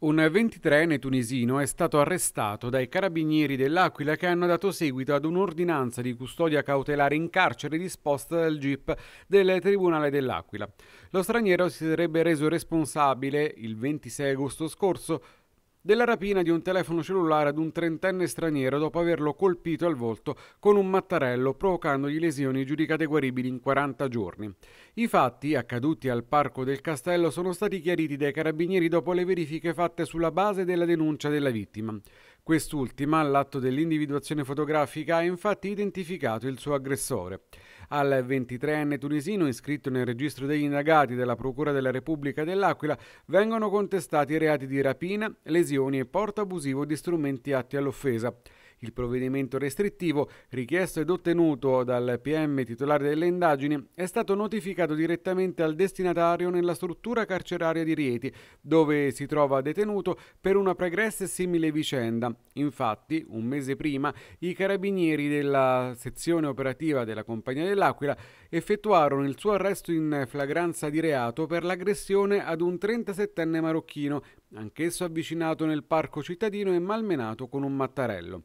Un 23enne tunisino è stato arrestato dai carabinieri dell'Aquila che hanno dato seguito ad un'ordinanza di custodia cautelare in carcere disposta dal GIP del Tribunale dell'Aquila. Lo straniero si sarebbe reso responsabile il 26 agosto scorso della rapina di un telefono cellulare ad un trentenne straniero dopo averlo colpito al volto con un mattarello provocandogli lesioni giudicate guaribili in 40 giorni. I fatti, accaduti al parco del castello, sono stati chiariti dai carabinieri dopo le verifiche fatte sulla base della denuncia della vittima. Quest'ultima, all'atto dell'individuazione fotografica, ha infatti identificato il suo aggressore. Al 23enne tunisino, iscritto nel registro degli indagati della Procura della Repubblica dell'Aquila, vengono contestati reati di rapina, lesioni e porto abusivo di strumenti atti all'offesa. Il provvedimento restrittivo, richiesto ed ottenuto dal PM titolare delle indagini, è stato notificato direttamente al destinatario nella struttura carceraria di Rieti, dove si trova detenuto per una pregressa e simile vicenda. Infatti, un mese prima, i carabinieri della sezione operativa della Compagnia dell'Aquila effettuarono il suo arresto in flagranza di reato per l'aggressione ad un 37enne marocchino, anch'esso avvicinato nel parco cittadino e malmenato con un mattarello.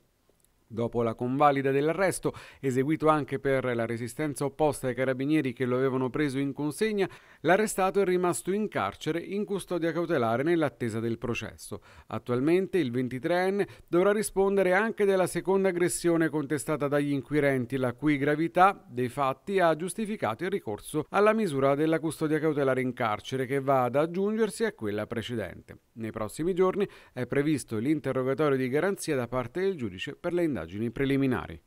Dopo la convalida dell'arresto, eseguito anche per la resistenza opposta ai carabinieri che lo avevano preso in consegna, l'arrestato è rimasto in carcere in custodia cautelare nell'attesa del processo. Attualmente il 23enne dovrà rispondere anche della seconda aggressione contestata dagli inquirenti, la cui gravità dei fatti ha giustificato il ricorso alla misura della custodia cautelare in carcere che va ad aggiungersi a quella precedente. Nei prossimi giorni è previsto l'interrogatorio di garanzia da parte del giudice per le indagini indagini preliminari.